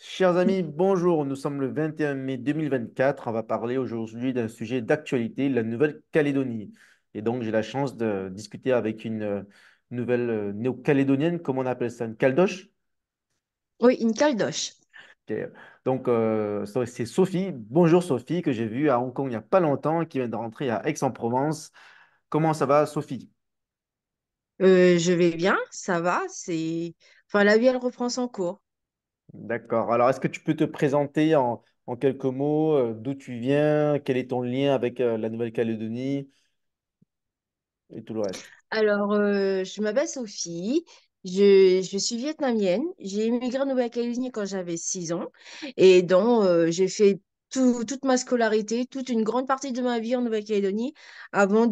Chers amis, bonjour. Nous sommes le 21 mai 2024. On va parler aujourd'hui d'un sujet d'actualité, la Nouvelle-Calédonie. Et donc, j'ai la chance de discuter avec une euh, nouvelle euh, néo-calédonienne, comment on appelle ça, une caldoche Oui, une caldoche. Donc, euh, c'est Sophie. Bonjour Sophie, que j'ai vue à Hong Kong il n'y a pas longtemps, qui vient de rentrer à Aix-en-Provence. Comment ça va, Sophie je vais bien, ça va, c'est... Enfin, la vie, elle reprend son cours. D'accord. Alors, est-ce que tu peux te présenter en, quelques mots, euh, d'où tu viens, quel est ton lien avec euh, la Nouvelle-Calédonie et tout le reste? Alors, euh, je m'appelle Sophie, je, suis vietnamienne, j'ai immigré en Nouvelle-Calédonie quand j'avais 6 ans et donc j'ai fait toute ma scolarité, toute une grande partie de ma vie en Nouvelle-Calédonie avant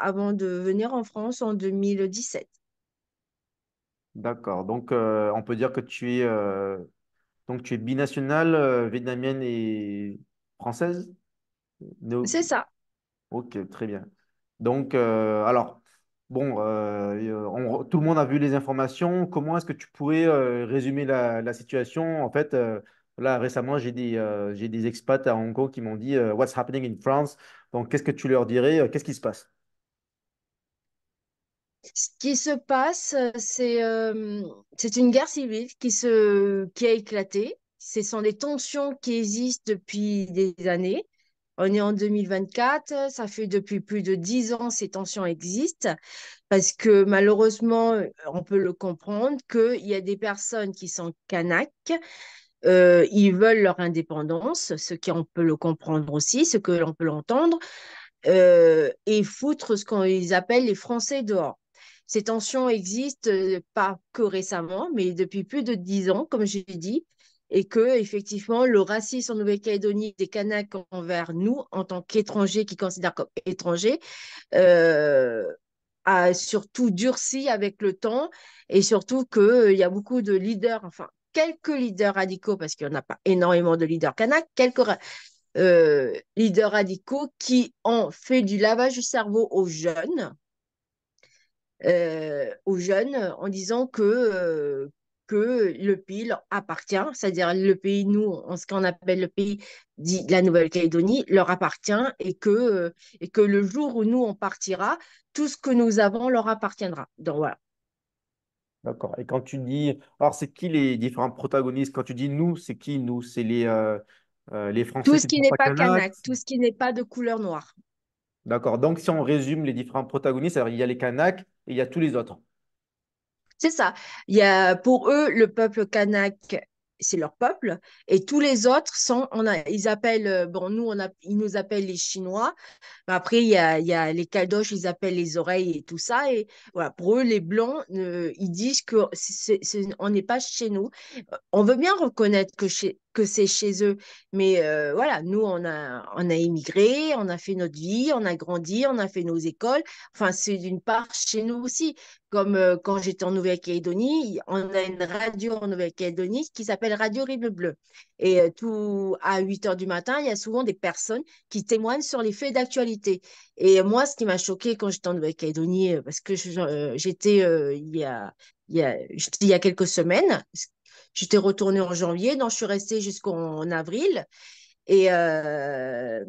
avant de venir en France en 2017. D'accord. Donc, euh, on peut dire que tu es, euh, donc tu es binationale, euh, vietnamienne et française? C'est ça. Ok, très bien. Donc, alors, bon, tout le monde a vu les informations. Comment est-ce que tu pourrais résumer la, situation? En fait, là, récemment, j'ai des, j'ai des expats à Hong Kong qui m'ont dit What's happening in France? Donc, qu'est-ce que tu leur dirais? Qu'est-ce qui se passe? ce qui se passe, euh, c'est euh, c'est une guerre civile qui, se, qui a éclaté. Ce sont des tensions qui existent depuis des années. On est en 2024, ça fait depuis plus de dix ans ces tensions existent parce que malheureusement, on peut le comprendre, qu'il y a des personnes qui sont canaques, euh, ils veulent leur indépendance, ce qu'on peut le comprendre aussi, ce que l'on peut l'entendre, et foutre ce qu'ils appellent les Français dehors. Ces tensions existent euh, pas que récemment, mais depuis plus de dix ans, comme j'ai dit, et que effectivement le racisme en Nouvelle-Calédonie des Kanaks envers nous en tant qu'étrangers qui considèrent comme étrangers euh, a surtout durci avec le temps et surtout qu'il euh, y a beaucoup de leaders, enfin quelques leaders radicaux, parce qu'il n'y en a pas énormément de leaders Kanaks, quelques leaders radicaux qui ont fait du lavage du cerveau aux jeunes euh, aux jeunes en disant que euh, que le pays leur appartient, c'est-à-dire le pays, nous, en ce qu'on appelle le pays de la Nouvelle-Calédonie, leur appartient et que, euh, et que le jour où nous, on partira, tout ce que nous avons leur appartiendra. Donc voilà. D'accord. Et quand tu dis, alors c'est qui les différents protagonistes Quand tu dis nous, c'est qui nous C'est les, les Français Tout ce qui n'est pas Kanak, tout ce qui n'est pas de couleur noire. D'accord. Donc, si on résume les différents protagonistes, il y a les Kanaks et il y a tous les autres. C'est ça. Il y a, pour eux, le peuple Kanak, c'est leur peuple. Et tous les autres sont, on ils appellent, euh, bon, nous, on a, ils nous appellent les Chinois. après, il y, a, les Caldoches, ils appellent les oreilles et tout ça. Et voilà, pour eux, les Blancs, euh, ils disent que n'est pas chez nous. On veut bien reconnaître que chez, que c'est chez eux. Mais euh, voilà, nous, on a, on a immigré, on a fait notre vie, on a grandi, on a fait nos écoles. Enfin, c'est d'une part chez nous aussi. Comme euh, quand j'étais en Nouvelle-Calédonie, on a une radio en Nouvelle-Calédonie qui s'appelle Radio Rive Bleue. Et euh, tout à 8 heures du matin, il y a souvent des personnes qui témoignent sur les faits d'actualité. Et moi, ce qui m'a choqué quand j'étais en Nouvelle-Calédonie, parce que j'étais il y a il y a, quelques semaines. J'étais retournée en janvier, donc je suis restée jusqu'en avril. Et, euh,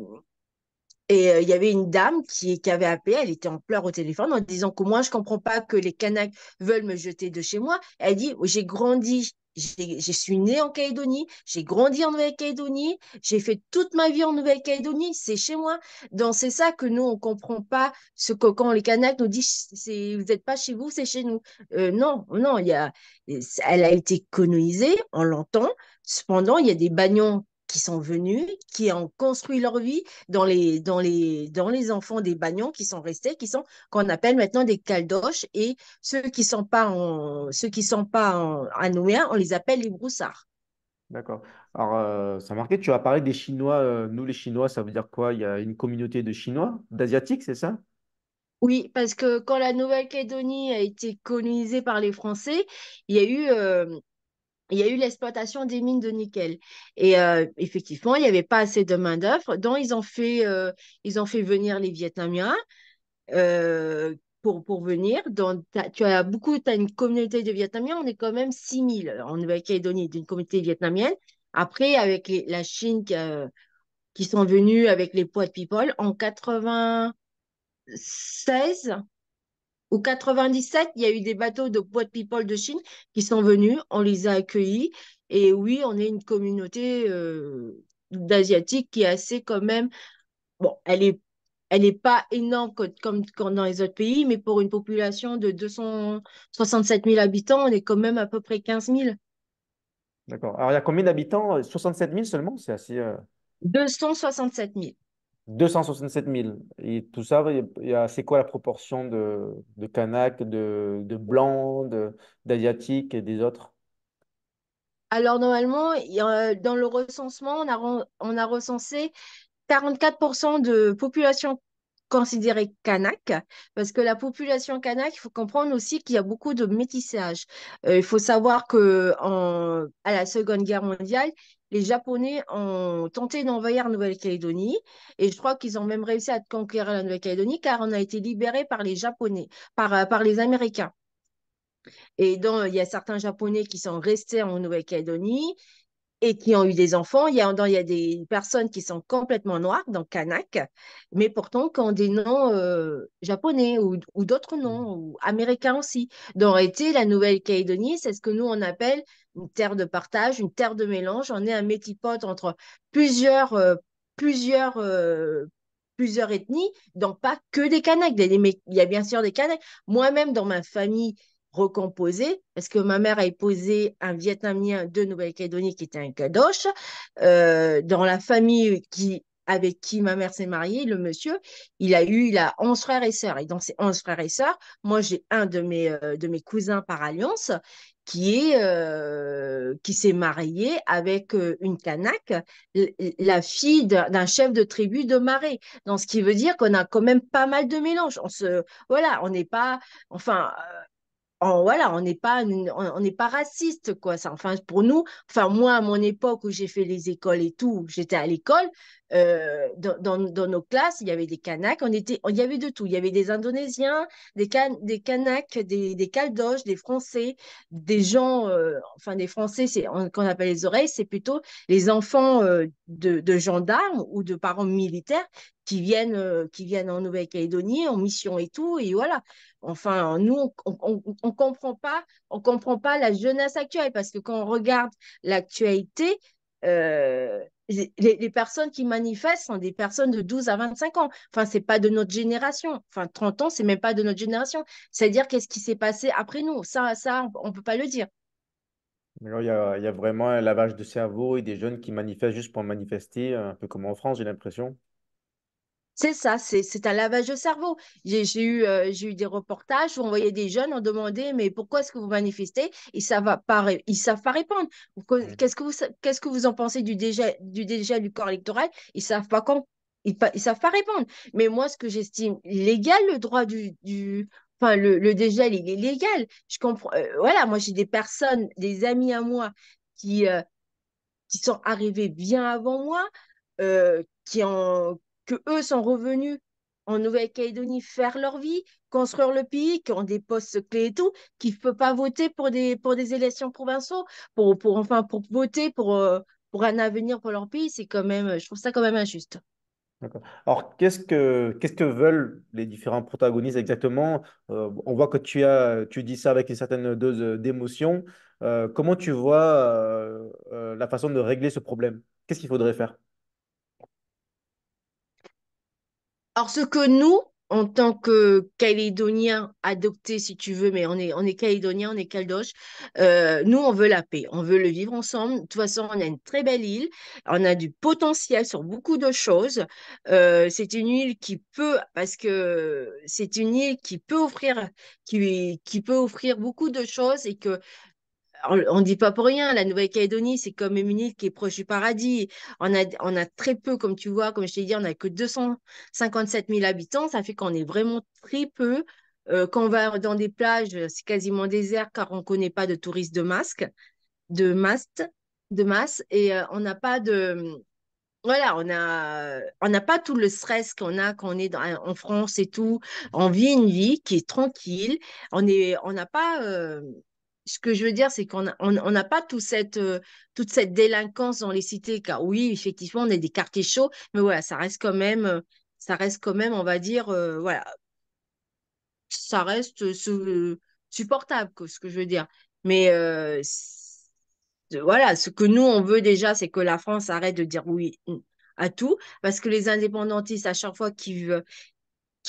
et euh, il y avait une dame qui, qui avait appelé, elle était en pleurs au téléphone en disant que moi, je ne comprends pas que les Kanaks veulent me jeter de chez moi. Elle dit, j'ai grandi je suis née en Calédonie, j'ai grandi en Nouvelle-Calédonie, j'ai fait toute ma vie en Nouvelle-Calédonie, c'est chez moi. Donc c'est ça que nous, on ne comprend pas, ce que quand les Kanaks nous disent, vous n'êtes pas chez vous, c'est chez nous. Euh, non, non, y a, elle a été colonisée, on l'entend. Cependant, il y a des bagnons qui sont venus, qui ont construit leur vie dans les, dans les, dans les enfants des bagnons qui sont restés, qui sont qu'on appelle maintenant des caldoches. Et ceux qui sont pas, en, ceux qui sont pas en, à on les appelle les broussards. D'accord. Alors, euh, ça marquait, tu as parlé des Chinois. Euh, nous, les Chinois, ça veut dire quoi Il y a une communauté de Chinois, d'Asiatiques, c'est ça oui, parce que quand la Nouvelle-Calédonie a été colonisée par les Français, il y a eu euh, il y a eu l'exploitation des mines de nickel. Et euh, effectivement, il n'y avait pas assez de main-d'œuvre. Donc, ils ont, fait, euh, ils ont fait venir les Vietnamiens euh, pour, pour venir. Donc, tu as beaucoup, tu as une communauté de Vietnamiens. On est quand même 6000 en Nouvelle-Calédonie d'une communauté vietnamienne. Après, avec la Chine qui, sont venus avec les poids people en 1996, au 97, il y a eu des bateaux de de people de Chine qui sont venus, on les a accueillis. Et oui, on est une communauté euh, d'Asiatiques qui est assez quand même... Bon, elle est elle n'est pas énorme comme, dans les autres pays, mais pour une population de 267 000 habitants, on est quand même à peu près 15 000. D'accord. Alors, il y a combien d'habitants 67 000 seulement C'est assez. 267 euh, 000. 267 000. Et tout ça, c'est quoi la proportion de, de Kanak, de, de Blancs, d'Asiatiques et des autres? Alors, normalement, dans le recensement, on a, on a recensé 44% de population considérée kanak, parce que la population kanak, il faut comprendre aussi qu'il y a beaucoup de métissage. Euh, il faut savoir que à la Seconde Guerre mondiale, les Japonais ont tenté d'envahir Nouvelle-Calédonie et je crois qu'ils ont même réussi à conquérir la Nouvelle-Calédonie car on a été libéré par les Japonais, par, euh, par les Américains. Et donc, il y a certains Japonais qui sont restés en Nouvelle-Calédonie et qui ont eu des enfants. Il y a, il y a des personnes qui sont complètement noires, donc Kanak, mais pourtant qui ont des noms euh, japonais ou, ou d'autres noms, mm. ou américains aussi. Dans réalité, la Nouvelle-Calédonie, c'est ce que nous, on appelle une terre de partage, une terre de mélange. On est un métipote entre plusieurs, euh, plusieurs, euh, plusieurs ethnies, donc pas que des Kanaks. Il y a bien sûr des Kanaks. Moi-même, dans ma famille, recomposé, parce que ma mère a épousé un Vietnamien de Nouvelle-Calédonie qui était un kadosh. Euh, dans la famille qui, avec qui ma mère s'est mariée, le monsieur, il a eu, il a 11 frères et sœurs. Et dans ces 11 frères et sœurs, moi, j'ai un de mes, euh, de mes cousins par alliance qui est euh, qui s'est marié avec une Kanak, la fille d'un chef de tribu de Marais. Donc ce qui veut dire qu'on a quand même pas mal de mélange. On se voilà, on n'est pas enfin on, voilà, on n'est pas, on n'est pas raciste, quoi. Ça, enfin, pour nous, enfin, moi, à mon époque où j'ai fait les écoles et tout, j'étais à l'école, euh, dans, nos classes, il y avait des Kanaks, on était, il y avait de tout. Il y avait des Indonésiens, des, can, des Kanaks, des, des Caldoches, des Français, des gens, euh, enfin, des Français, c'est qu'on appelle les oreilles, c'est plutôt les enfants euh, de, de, gendarmes ou de parents militaires qui viennent, euh, qui viennent en Nouvelle-Calédonie, en mission et tout. Et voilà. Enfin, nous, on ne comprend pas, on comprend pas la jeunesse actuelle parce que quand on regarde l'actualité, euh, les, personnes qui manifestent sont des personnes de 12 à 25 ans. Enfin, c'est pas de notre génération. Enfin, 30 ans, c'est même pas de notre génération. C'est-à-dire qu'est-ce qui s'est passé après nous Ça, ça, on peut pas le dire. il, y il y, a, vraiment un lavage de cerveau et des jeunes qui manifestent juste pour manifester, un peu comme en France, j'ai l'impression. C'est ça, c'est un lavage de cerveau. J'ai eu, euh, eu des reportages où on voyait des jeunes, on demandait mais pourquoi est-ce que vous manifestez Ils ne savent pas répondre. Mmh. Qu'est-ce que vous, que vous en pensez du dégel, du du corps électoral Ils savent pas quand, ils, savent pas répondre. Mais moi, ce que j'estime légal, le droit du, Enfin, le, dégel, il est légal. Je comprends. Euh, voilà, moi, j'ai des personnes, des amis à moi qui, euh, qui sont arrivés bien avant moi, qui, ont, que eux sont revenus en Nouvelle-Calédonie faire leur vie, construire le pays, qui ont des postes clés et tout, qui ne peuvent pas voter pour des, pour des élections provinciaux, pour, pour enfin pour voter pour, euh, pour un avenir pour leur pays, c'est quand même, je trouve ça quand même injuste. Alors, qu'est-ce que, qu'est-ce que veulent les différents protagonistes exactement euh, On voit que tu, as, tu dis ça avec une certaine dose d'émotion. Euh, comment tu vois la façon de régler ce problème Qu'est-ce qu'il faudrait faire Alors, ce que nous, en tant que Calédoniens adoptés, si tu veux, mais on est, on est Calédoniens, on est Caldoche, euh, nous, on veut la paix, on veut le vivre ensemble. De toute façon, on a une très belle île, on a du potentiel sur beaucoup de choses. Euh, c'est une île qui peut, parce que c'est une île qui peut offrir, qui, qui peut offrir beaucoup de choses et que on ne dit pas pour rien, la Nouvelle-Calédonie, c'est comme une île qui est proche du paradis. On a, on a très peu, comme tu vois, comme je t'ai dit, on n'a que 257 000 habitants. Ça fait qu'on est vraiment très peu. Euh, quand on va dans des plages, c'est quasiment désert car on ne connaît pas de touristes de masque, de mastes, de masse. Et euh, on n'a pas de. Voilà, on n'a on n'a pas tout le stress qu'on a quand on est en France et tout. On vit une vie qui est tranquille. On n'a on pas. Euh, ce que je veux dire, c'est qu'on n'a pas tout cette, euh, toute cette délinquance dans les cités, car oui, effectivement, on est des quartiers chauds, mais voilà, ça reste quand même, euh, ça reste quand même, on va dire, euh, voilà, ça reste supportable, ce que je veux dire. Mais voilà, ce que nous, on veut déjà, c'est que la France arrête de dire oui mm, à tout, parce que les indépendantistes, à chaque fois qu'ils veulent,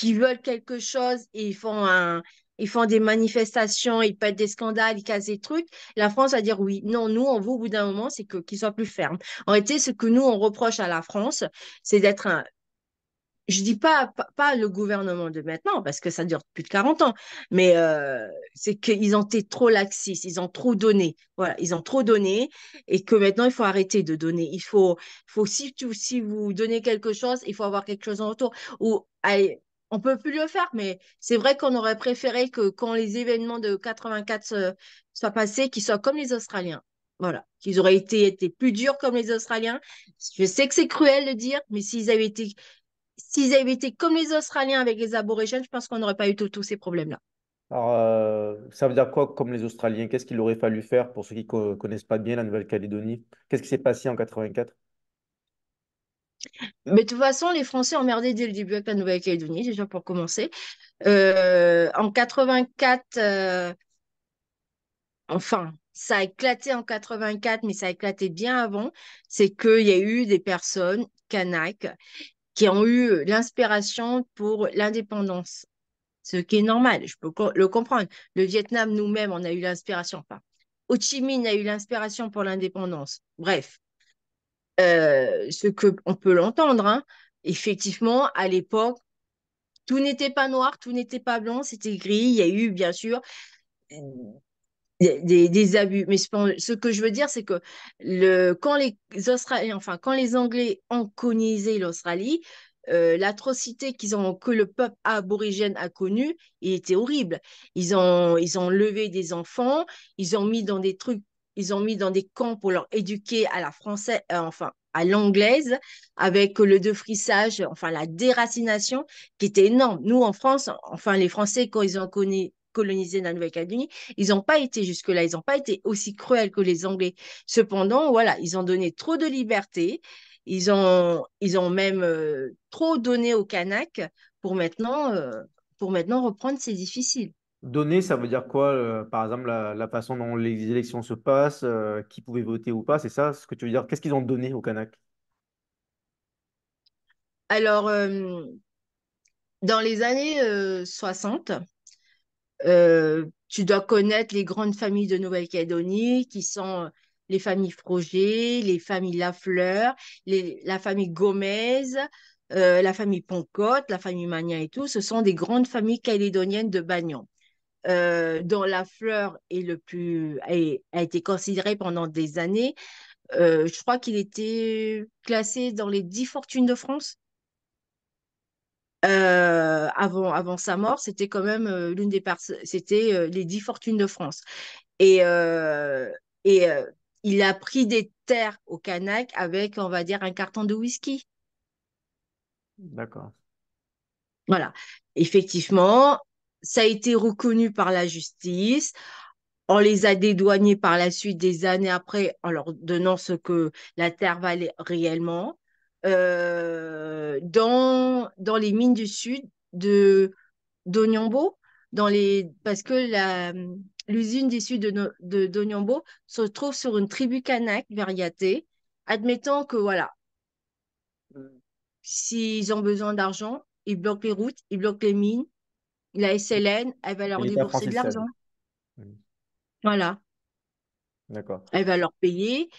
veulent quelque chose, et ils font un ils font des manifestations, ils pètent des scandales, ils cassent des trucs. La France va dire oui. Non, nous, on veut au bout d'un moment, c'est qu'ils soient plus fermes. En réalité, ce que nous, on reproche à la France, c'est d'être un, je dis pas, pas, le gouvernement de maintenant parce que ça dure plus de 40 ans, mais euh, c'est qu'ils ont été trop laxistes, ils ont trop donné, voilà, ils ont trop donné et que maintenant il faut arrêter de donner. Il faut, faut si, si vous donnez quelque chose, il faut avoir quelque chose en retour. Ou allez, on peut plus le faire, mais c'est vrai qu'on aurait préféré que quand les événements de 84 euh, soient passés, qu'ils soient comme les Australiens. Voilà, qu'ils auraient été, plus durs comme les Australiens. Je sais que c'est cruel de dire, mais s'ils avaient été, s'ils avaient été comme les Australiens avec les aborigènes, je pense qu'on n'aurait pas eu tous ces problèmes-là. Alors, euh, ça veut dire quoi comme les Australiens Qu'est-ce qu'il aurait fallu faire pour ceux qui ne connaissent pas bien la Nouvelle-Calédonie Qu'est-ce qui s'est passé en 84 mais de toute façon, les Français merdé dès le début avec la Nouvelle-Calédonie, déjà pour commencer. Euh, en 84, euh, enfin, ça a éclaté en 84, mais ça a éclaté bien avant. C'est qu'il y a eu des personnes kanak qui ont eu l'inspiration pour l'indépendance, ce qui est normal, je peux le comprendre. Le Vietnam, nous-mêmes, on a eu l'inspiration. Enfin, Ho Chi Minh a eu l'inspiration pour l'indépendance. Bref, euh, ce que on peut l'entendre. Hein. Effectivement, à l'époque, tout n'était pas noir, tout n'était pas blanc, c'était gris. Il y a eu, bien sûr, euh, des, abus. Mais ce que je veux dire, c'est que le, quand, les Australiens, enfin, quand les Anglais ont colonisé l'Australie, euh, l'atrocité qu'ils ont que le peuple aborigène a connue, il était horrible. Ils ont ils ont levé des enfants, ils ont mis dans des trucs ils ont mis dans des camps pour leur éduquer à la française, euh, enfin à l'anglaise, avec le défrissage, enfin la déracination qui était énorme. Nous en France, enfin les Français quand ils ont colonisé la Nouvelle-Calédonie, ils n'ont pas été jusque-là, ils n'ont pas été aussi cruels que les Anglais. Cependant, voilà, ils ont donné trop de liberté, ils ont, ils ont même euh, trop donné aux Kanaks pour maintenant, euh, pour maintenant reprendre, c'est difficile. Donner, ça veut dire quoi, euh, par exemple, la, façon dont les élections se passent, euh, qui pouvait voter ou pas, c'est ça ce que tu veux dire Qu'est-ce qu'ils ont donné au Kanak Alors, euh, dans les années 60, tu dois connaître les grandes familles de Nouvelle-Calédonie qui sont les familles Froger, les familles Lafleur, la famille Gomez, la famille Poncotte, la famille Magnan et tout. Ce sont des grandes familles calédoniennes de Bagnon. Euh, dont la fleur est le plus, a été considérée pendant des années. Euh, je crois qu'il était classé dans les dix fortunes de France. Euh, avant, avant sa mort, c'était quand même l'une des c'était les dix fortunes de France. Et, et il a pris des terres au Canac avec, on va dire, un carton de whisky. D'accord. Voilà. Effectivement, ça a été reconnu par la justice. On les a dédouanés par la suite des années après en leur donnant ce que la terre valait réellement. Euh, dans, dans les mines du sud de d'Onyambo, dans les parce que la l'usine du sud de, de se trouve sur une tribu kanak vers admettant que voilà, euh, s'ils ont besoin d'argent, ils bloquent les routes, ils bloquent les mines, la SLN, elle va leur débourser de l'argent. Voilà. D'accord. Elle va leur payer.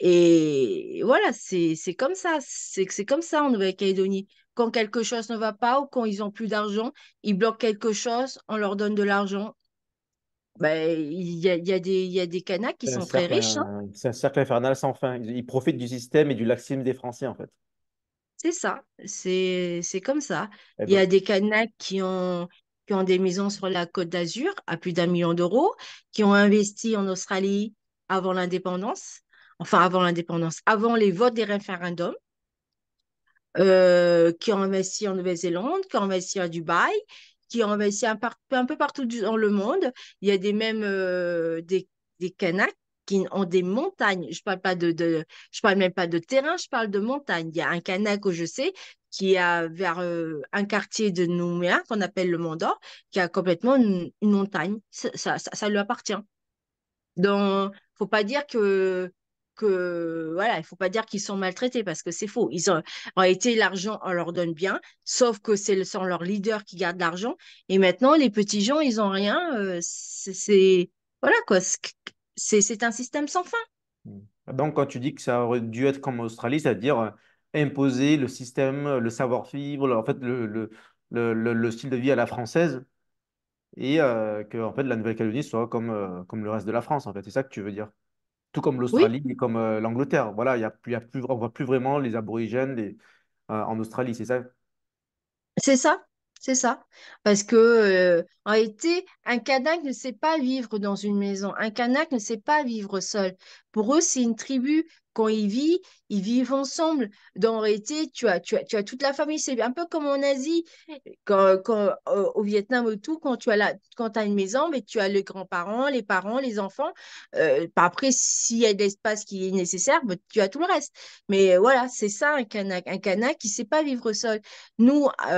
Et voilà, c'est comme ça. C'est comme ça en Nouvelle-Calédonie. Quand quelque chose ne va pas ou quand ils n'ont plus d'argent, ils bloquent quelque chose, on leur donne de l'argent. Ben, il y, a, y, a y, a, des canaques qui sont très riches. Hein. C'est un cercle infernal sans fin. Ils profitent du système et du laxisme des Français, en fait. C'est ça, c'est comme ça. Il y a des canaques qui ont, qui ont des maisons sur la Côte d'Azur à plus d'un million d'euros, qui ont investi en Australie avant l'indépendance, enfin avant l'indépendance, avant les votes des référendums, euh, qui ont investi en Nouvelle-Zélande, qui ont investi à Dubaï, qui ont investi un, peu partout dans le monde. Il y a des mêmes euh, des, des Kanaks qui ont des montagnes. Je parle pas de, je parle même pas de terrain, je parle de montagne. Il y a un canac que je sais qui a vers euh, un quartier de Nouméa qu'on appelle le Mont d'Or, qui a complètement une, montagne. Ça, ça, ça, lui appartient. Donc, faut pas dire que que voilà, il faut pas dire qu'ils sont maltraités parce que c'est faux. Ils ont en été l'argent, on leur donne bien, sauf que c'est le sont leurs leaders qui garde l'argent. Et maintenant, les petits gens, ils ont rien. Euh, c'est voilà quoi c'est un système sans fin. Mmh. Ah, donc, quand tu dis que ça aurait dû être comme l'Australie c'est-à-dire euh, imposer le système, euh, le savoir-vivre, en fait, le, le, le, style de vie à la française, et euh, que en fait, la Nouvelle-Calédonie soit comme, comme le reste de la France, en fait. C'est ça que tu veux dire. Tout comme l'Australie et comme l'Angleterre. Voilà, y a, y a plus, on ne voit plus vraiment les aborigènes en Australie, c'est ça C'est ça. C'est ça. Parce que, euh, été, un Kanak ne sait pas vivre dans une maison. Un Kanak ne sait pas vivre seul. Pour eux, c'est une tribu quand ils vivent, ils vivent ensemble. Dans réalité, tu as, tu as, toute la famille. C'est un peu comme en Asie, quand, euh, au Vietnam ou tout, quand tu as, la, quand as une maison, mais tu as les grands-parents, les parents, les enfants. Euh, après, s'il y a de l'espace qui est nécessaire, bah, tu as tout le reste. Mais euh, voilà, c'est ça un Kanak. Un Kanak qui ne sait pas vivre seul. Nous, à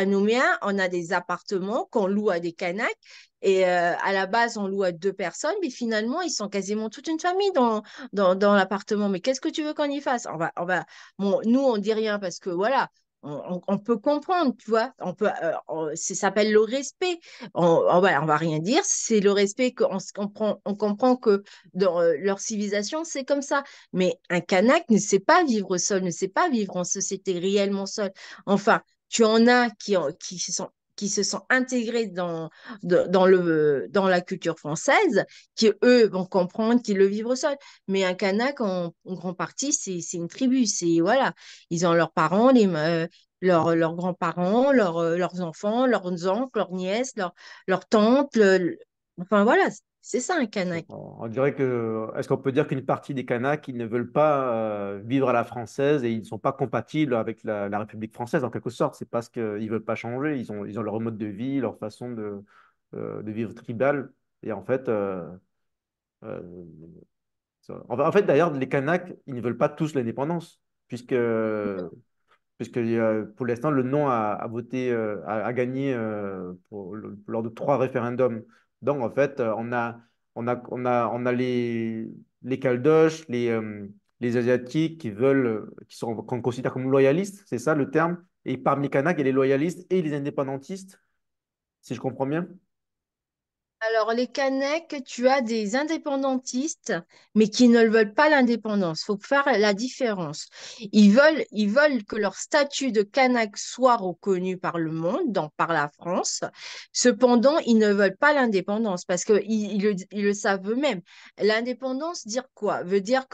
euh, Nouméa, on a des appartements qu'on loue à des Kanaks et euh, à la base, on loue à deux personnes, mais finalement, ils sont quasiment toute une famille dans, dans, dans l'appartement. Mais qu'est-ce que tu veux qu'on y fasse on va, on va... Nous, on dit rien parce que voilà, on, peut comprendre, tu vois. On peut, euh, ça s'appelle le respect. On, on, va, rien dire. C'est le respect qu'on comprend. On comprend que dans euh, leur civilisation, c'est comme ça. Mais un Kanak ne sait pas vivre seul, ne sait pas vivre en société réellement seul. Enfin, tu en as qui, qui sont qui se sont intégrés dans, dans, le, dans la culture française, qui eux vont comprendre qu'ils le vivent au sol. Mais un Kanak, en, grande partie, c'est une tribu. C'est voilà, ils ont leurs parents, euh, leurs, grands-parents, leurs, euh, leurs enfants, leurs oncles, leurs nièces, leurs, leurs tantes. enfin voilà, c'est ça un Kanak. On dirait que, est-ce qu'on peut dire qu'une partie des Kanaks, ils ne veulent pas euh, vivre à la française et ils ne sont pas compatibles avec la, République française en quelque sorte. C'est parce qu'ils ne veulent pas changer. Ils ont, ils ont leur mode de vie, leur façon de, euh, vivre tribale. Et en fait, euh, en fait d'ailleurs, les Kanaks, ils ne veulent pas tous l'indépendance, puisque, puisque pour l'instant, le non a, voté, a, gagné lors de trois référendums. Donc, en fait, euh, on a, les, les Caldoches, les, euh, Asiatiques qui veulent, euh, qui sont qu'on considère comme loyalistes, c'est ça le terme. Et parmi les Kanaks, il y a les loyalistes et les indépendantistes, si je comprends bien. Alors, les Kanaks, tu as des indépendantistes, mais qui ne veulent pas l'indépendance. Il faut faire la différence. Ils veulent, ils veulent que leur statut de Kanak soit reconnu par le monde, par la France. Cependant, ils ne veulent pas l'indépendance parce qu'ils ils le, savent eux-mêmes. L'indépendance, dire quoi Veut dire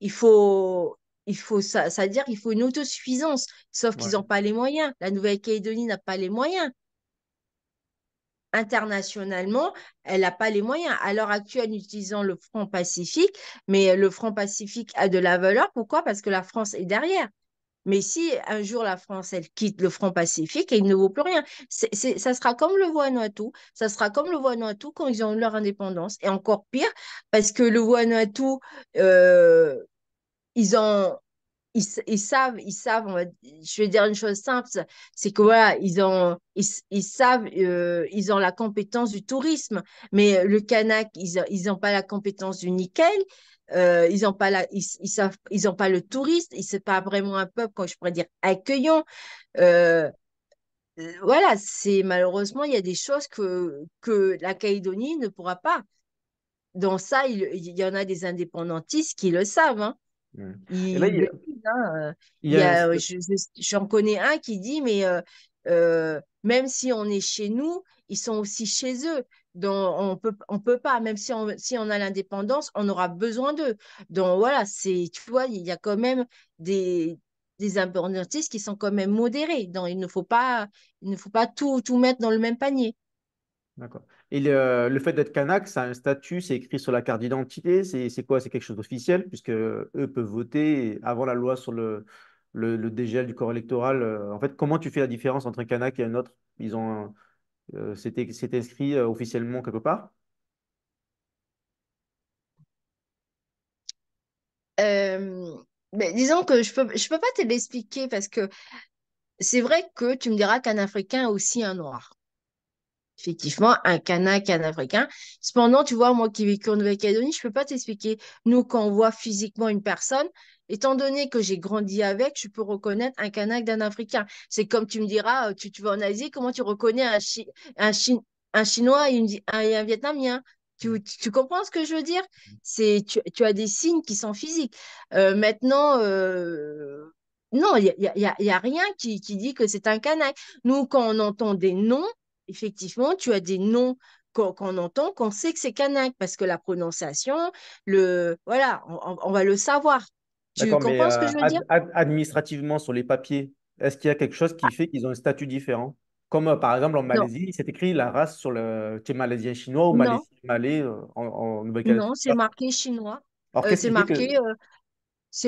il faut, il faut ça, ça veut dire qu'il faut une autosuffisance, sauf qu'ils n'ont pas les moyens. La Nouvelle-Calédonie n'a pas les moyens internationalement, elle n'a pas les moyens. À l'heure actuelle, utilisant le Front Pacifique, mais le Front Pacifique a de la valeur. Pourquoi Parce que la France est derrière. Mais si un jour la France, elle quitte le Front Pacifique, et il ne vaut plus rien. ça sera comme le Vanuatu, ça sera comme le Vanuatu quand ils ont eu leur indépendance. Et encore pire, parce que le Vanuatu, euh, ils ont ils, savent, ils savent, je vais dire une chose simple, c'est que voilà, ils ont, ils, savent, euh, ils ont la compétence du tourisme, mais le Kanak, ils, ils ont pas la compétence du nickel, euh, ils n'ont pas la, ils, savent, ils ont pas le touriste, ils c'est pas vraiment un peuple, quand je pourrais dire accueillant. Euh, voilà, c'est malheureusement il y a des choses que que la Calédonie ne pourra pas. Dans ça, il, y en a des indépendantistes qui le savent. Hein. Hein, euh, il y a, euh, j'en connais un qui dit, mais euh, même si on est chez nous, ils sont aussi chez eux. Donc, on peut, on peut pas, même si on, si on a l'indépendance, on aura besoin d'eux. Donc voilà, c'est, tu vois, il y a quand même des, des qui sont quand même modérés. Donc il ne faut pas, il ne faut pas tout, tout mettre dans le même panier. D'accord. Et le, fait d'être Kanak, ça a un statut, c'est écrit sur la carte d'identité, c'est quoi C'est quelque chose d'officiel, puisque eux peuvent voter avant la loi sur le, DGL du corps électoral. Euh, en fait, comment tu fais la différence entre un Kanak et un autre Ils ont. Euh, c'était inscrit euh, officiellement quelque part ben, disons que je peux, je peux pas te l'expliquer parce que c'est vrai que tu me diras qu'un Africain est aussi un Noir effectivement un Kanak, un Africain. Cependant, tu vois, moi qui ai vécu en Nouvelle-Calédonie, je ne peux pas t'expliquer. Nous, quand on voit physiquement une personne, étant donné que j'ai grandi avec, je peux reconnaître un Kanak d'un Africain. C'est comme tu me diras, euh, tu, tu vas en Asie, comment tu reconnais un, un, Chinois et, un, Vietnamien mm. tu, comprends ce que je veux dire C'est tu, as des signes qui sont physiques. Euh, maintenant, euh, non, il n'y a, y a, rien qui, qui dit que c'est un canac. Nous, quand on entend des noms, effectivement, tu as des noms qu'on entend, qu'on sait que c'est kanak, parce que la prononciation, le voilà, on, va le savoir. Tu comprends ce que euh, je veux dire Administrativement, sur les papiers, est-ce qu'il y a quelque chose qui ah. fait qu'ils ont un statut différent Comme euh, par exemple en Malaisie, c'est écrit la race sur le. Tu es malaisien chinois ou malais euh, en, Non, c'est ah. marqué chinois. c'est marqué,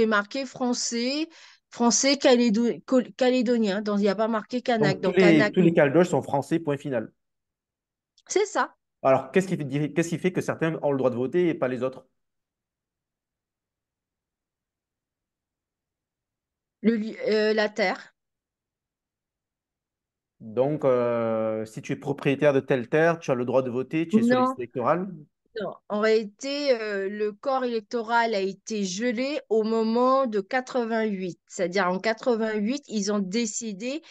marqué français français calédonien. Donc il n'y a pas marqué Kanak. Donc, tous, les, Caldoches sont français, point final. C'est ça. Alors, qu'est-ce qui, fait, que certains ont le droit de voter et pas les autres euh, La terre. Donc, euh, si tu es propriétaire de telle terre, tu as le droit de voter, tu es sur liste électorale non, en réalité, euh, le corps électoral a été gelé au moment de 88. C'est-à-dire en 88, ils ont décidé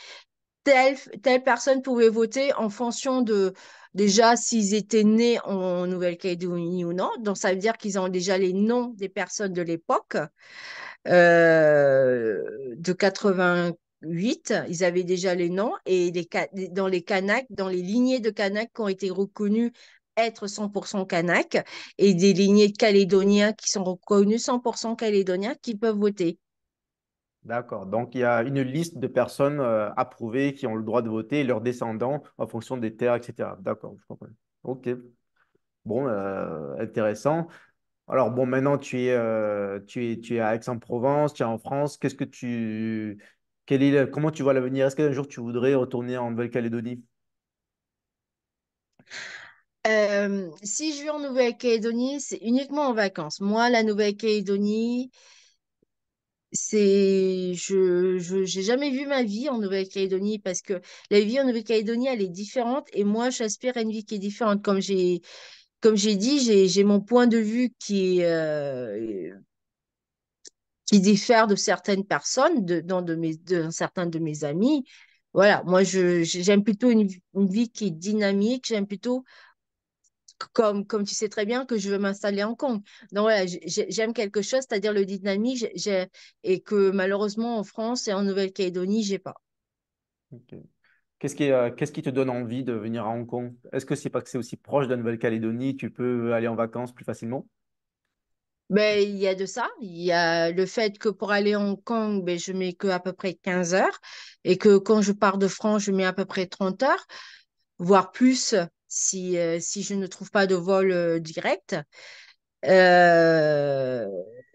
telle, telle personne pouvait voter en fonction de déjà s'ils étaient nés en Nouvelle-Calédonie ou non. Donc ça veut dire qu'ils ont déjà les noms des personnes de l'époque euh, de 88, ils avaient déjà les noms, et dans les Kanaks, dans les lignées de Kanak qui ont été reconnues être 100% kanak et des lignées calédoniennes qui sont reconnues 100% calédoniennes qui peuvent voter. D'accord. Donc, il y a une liste de personnes euh, approuvées qui ont le droit de voter, leurs descendants en fonction des terres, etc. D'accord, je OK. Bon, euh, intéressant. Alors, bon, maintenant, tu es, euh, tu es, tu es à Aix-en-Provence, tu es en France. Qu'est-ce que tu. Quel est, comment tu vois l'avenir Est-ce qu'un jour tu voudrais retourner en Nouvelle-Calédonie euh, si je vis en Nouvelle-Calédonie, c'est uniquement en vacances. Moi, la Nouvelle-Calédonie, c'est je n'ai j'ai jamais vu ma vie en Nouvelle-Calédonie parce que la vie en Nouvelle-Calédonie elle est différente et moi j'aspire à une vie qui est différente comme j'ai comme j'ai dit j'ai mon point de vue qui est euh, qui diffère de certaines personnes de dans de mes certains de mes amis voilà moi je j'aime plutôt une, une vie qui est dynamique j'aime plutôt comme, tu sais très bien que je veux m'installer à Hong Kong. Donc voilà, j'aime quelque chose, c'est-à-dire le dynamisme, et que malheureusement en France et en Nouvelle-Calédonie, j'ai pas. Qu'est-ce qui, euh, qui te donne envie de venir à Hong Kong Est-ce que c'est parce que c'est aussi proche de la Nouvelle-Calédonie, tu peux aller en vacances plus facilement ben, il y a de ça. Il y a le fait que pour aller à Hong Kong, ben, je mets que à peu près 15 heures et que quand je pars de France, je mets à peu près 30 heures, voire plus si, euh, si je ne trouve pas de vol euh, direct. Euh,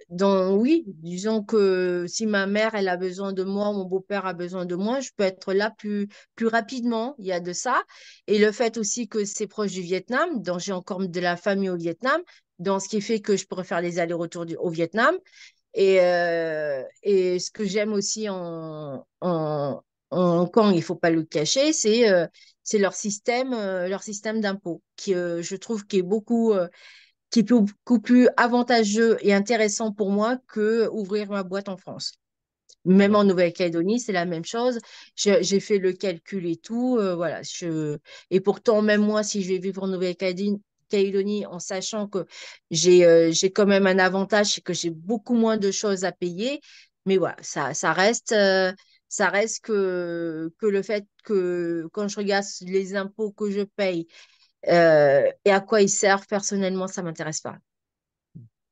donc oui, disons que si ma mère, elle a besoin de moi, mon beau-père a besoin de moi, je peux être là plus, plus rapidement, il y a de ça. Et le fait aussi que c'est proche du Vietnam, donc j'ai encore de la famille au Vietnam, donc ce qui fait que je pourrais faire les allers-retours au Vietnam. Et, et ce que j'aime aussi en, en, en Hong Kong, il ne faut pas le cacher, c'est c'est leur système, euh, système d'impôt, qui euh, je trouve qui est beaucoup, euh, qui est beaucoup plus avantageux et intéressant pour moi que ouvrir ma boîte en France. Même en Nouvelle-Calédonie, c'est la même chose. J'ai fait le calcul et tout, voilà. Je... Et pourtant, même moi, si je vais vivre en Nouvelle-Calédonie, en sachant que j'ai j'ai quand même un avantage, c'est que j'ai beaucoup moins de choses à payer. Mais voilà, ça, ça reste ça reste que, que le fait que quand je regarde les impôts que je paye euh, et à quoi ils servent personnellement, ça ne m'intéresse pas.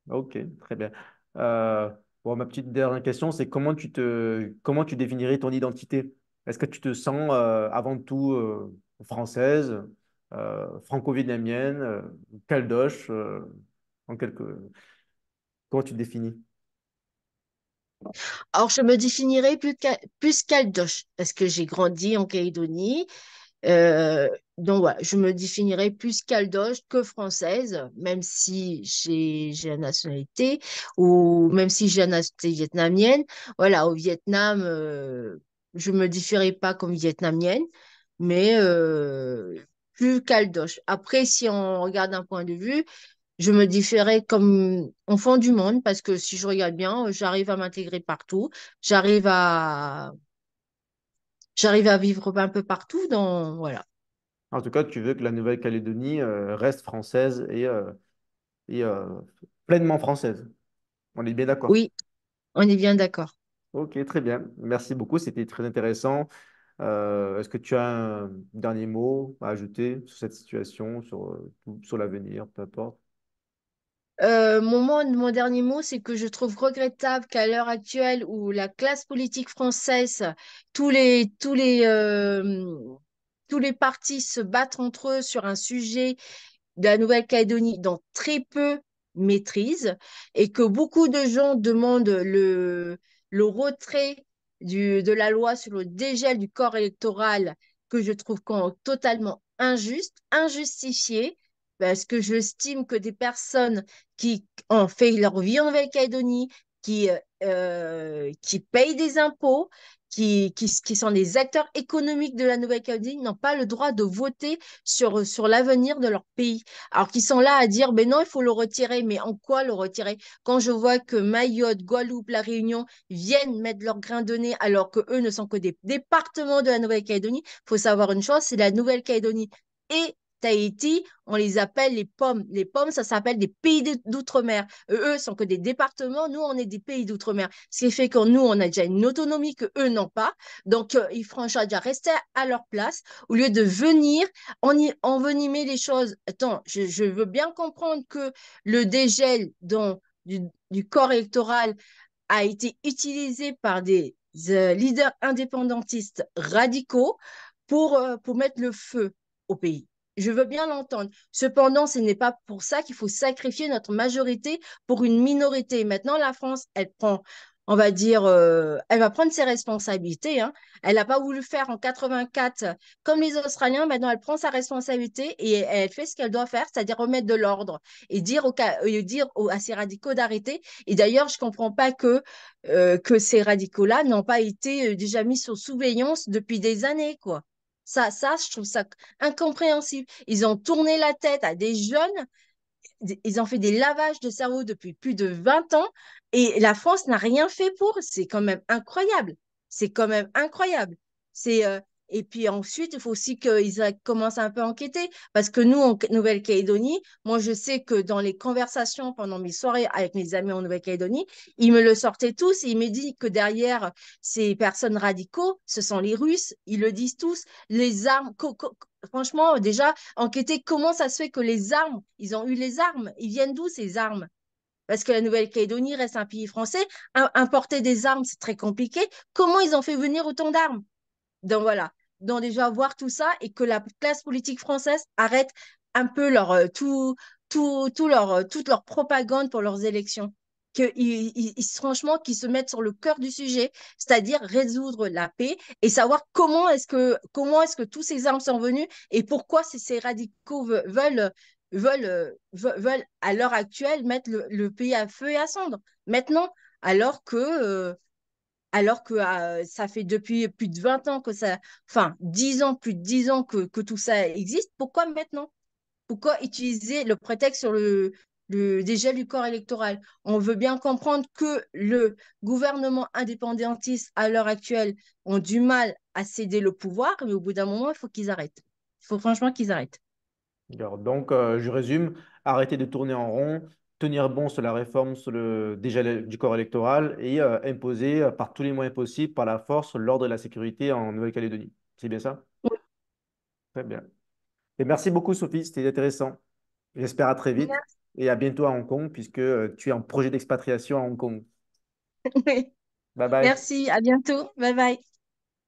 Ok, très bien. Euh, bon, ma petite dernière question, c'est comment tu te comment tu définirais ton identité? Est-ce que tu te sens euh, avant tout française, franco-vietnamienne, caldoche, en quelque... Comment tu te définis? Or, je me définirais plus, caldoche parce que j'ai grandi en Calédonie. Euh, donc voilà, je me définirais plus caldoche que française, même si j'ai la nationalité ou même si j'ai la nationalité vietnamienne. Voilà, au Vietnam, euh, je me définirais pas comme vietnamienne, mais euh, plus caldoche. Après, si on regarde d'un point de vue, je me différais comme enfant du monde parce que si je regarde bien, euh, j'arrive à m'intégrer partout, j'arrive à j'arrive à vivre un peu partout dans voilà. En tout cas, tu veux que la Nouvelle-Calédonie euh, reste française et, euh, pleinement française. On est bien d'accord. Oui, on est bien d'accord. Ok, très bien. Merci beaucoup. C'était très intéressant. Est-ce que tu as un dernier mot à ajouter sur cette situation, sur, sur l'avenir, peu importe euh, mon, mon, dernier mot, c'est que je trouve regrettable qu'à l'heure actuelle où la classe politique française, tous les, tous les, euh, tous les partis se battent entre eux sur un sujet de la Nouvelle-Calédonie dont très peu maîtrisent et que beaucoup de gens demandent le, retrait de la loi sur le dégel du corps électoral que je trouve totalement injuste, injustifié parce que j'estime que des personnes qui ont fait leur vie en Nouvelle-Calédonie, qui, euh, euh, qui payent des impôts, qui, qui, sont des acteurs économiques de la Nouvelle-Calédonie n'ont pas le droit de voter sur, sur l'avenir de leur pays. Alors qu'ils sont là à dire, ben non, il faut le retirer, mais en quoi le retirer Quand je vois que Mayotte, Guadeloupe, La Réunion viennent mettre leur grain de nez alors qu'eux ne sont que des départements de la Nouvelle-Calédonie, il faut savoir une chose, c'est la Nouvelle-Calédonie et Tahiti, on les appelle les pommes. Les pommes, ça s'appelle des pays d'outre-mer. Euh, eux, sont que des départements, nous, on est des pays d'outre-mer. Ce qui fait que nous, on a déjà une autonomie que eux n'ont pas. Donc, euh, ils franchissent déjà rester à leur place au lieu de venir on y, envenimer les choses. Attends, je, veux bien comprendre que le dégel du, corps électoral a été utilisé par des euh, leaders indépendantistes radicaux pour mettre le feu au pays. Je veux bien l'entendre. Cependant, ce n'est pas pour ça qu'il faut sacrifier notre majorité pour une minorité. Maintenant, la France, elle prend, on va dire, euh, elle va prendre ses responsabilités. Hein. Elle n'a pas voulu faire en 84 comme les Australiens. Maintenant, elle prend sa responsabilité et elle fait ce qu'elle doit faire, c'est-à-dire remettre de l'ordre et dire, dire aux, à ces radicaux d'arrêter. Et d'ailleurs, je ne comprends pas que, euh, que ces radicaux-là n'ont pas été euh, déjà mis sous surveillance depuis des années, quoi. Ça, je trouve ça incompréhensible. Ils ont tourné la tête à des jeunes ils ont fait des lavages de cerveau depuis plus de 20 ans et la France n'a rien fait pour. C'est quand même incroyable. C'est quand même incroyable. C'est euh, et puis ensuite, il faut aussi qu'ils commencent un peu à enquêter. Parce que nous, en Nouvelle-Calédonie, moi, je sais que dans les conversations pendant mes soirées avec mes amis en Nouvelle-Calédonie, ils me le sortaient tous. Et ils me disent que derrière ces personnes radicaux, ce sont les Russes. Ils le disent tous. Les armes. Franchement, déjà, enquêter comment ça se fait que les armes, ils ont eu les armes. Ils viennent d'où ces armes parce que la Nouvelle-Calédonie reste un pays français. Importer des armes, c'est très compliqué. Comment ils ont fait venir autant d'armes donc voilà, d'en déjà voir tout ça et que la classe politique française arrête un peu leur, euh, tout, tout, tout leur, euh, toute leur propagande pour leurs élections que ils, franchement qu'ils se mettent sur le cœur du sujet, c'est-à-dire résoudre la paix et savoir comment est-ce que comment est-ce que tous ces armes sont venues et pourquoi ces, radicaux veulent veulent euh, veulent à l'heure actuelle mettre le, pays à feu et à cendre maintenant alors que alors que euh, ça fait depuis plus de 20 ans que ça, enfin 10 ans, plus de 10 ans que, tout ça existe, pourquoi maintenant Pourquoi utiliser le prétexte sur le, le dégel du corps électoral On veut bien comprendre que le gouvernement indépendantiste à l'heure actuelle ont du mal à céder le pouvoir, mais au bout d'un moment, il faut qu'ils arrêtent. Il faut franchement qu'ils arrêtent. Alors, donc, euh, je résume, arrêtez de tourner en rond, tenir bon sur la réforme déjà du corps électoral et euh, imposer euh, par tous les moyens possibles, par la force, l'ordre et la sécurité en Nouvelle-Calédonie. C'est bien ça oui. Très bien. Et merci beaucoup, Sophie, c'était intéressant. J'espère à très vite et à bientôt à Hong Kong, puisque euh, tu es en projet d'expatriation à Hong Kong. Oui. Bye bye. Merci, à bientôt. Bye bye.